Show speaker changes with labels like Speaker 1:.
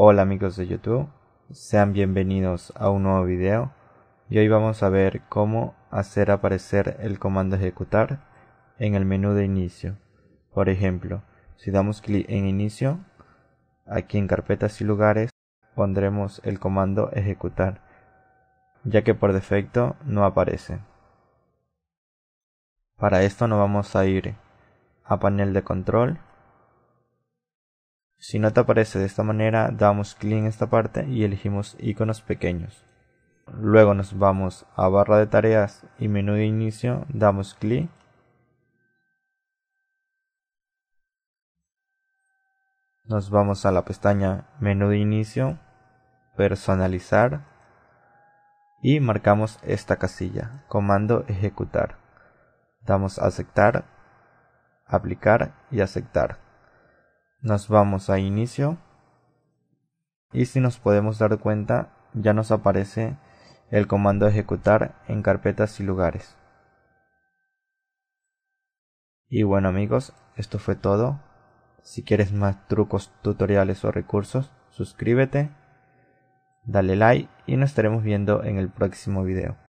Speaker 1: Hola amigos de YouTube, sean bienvenidos a un nuevo video y hoy vamos a ver cómo hacer aparecer el comando ejecutar en el menú de inicio. Por ejemplo, si damos clic en inicio, aquí en carpetas y lugares pondremos el comando ejecutar, ya que por defecto no aparece. Para esto nos vamos a ir a panel de control si no te aparece de esta manera, damos clic en esta parte y elegimos iconos pequeños. Luego nos vamos a barra de tareas y menú de inicio, damos clic. Nos vamos a la pestaña menú de inicio, personalizar y marcamos esta casilla, comando ejecutar. Damos aceptar, aplicar y aceptar nos vamos a inicio y si nos podemos dar cuenta ya nos aparece el comando ejecutar en carpetas y lugares. Y bueno amigos, esto fue todo. Si quieres más trucos, tutoriales o recursos, suscríbete, dale like y nos estaremos viendo en el próximo video.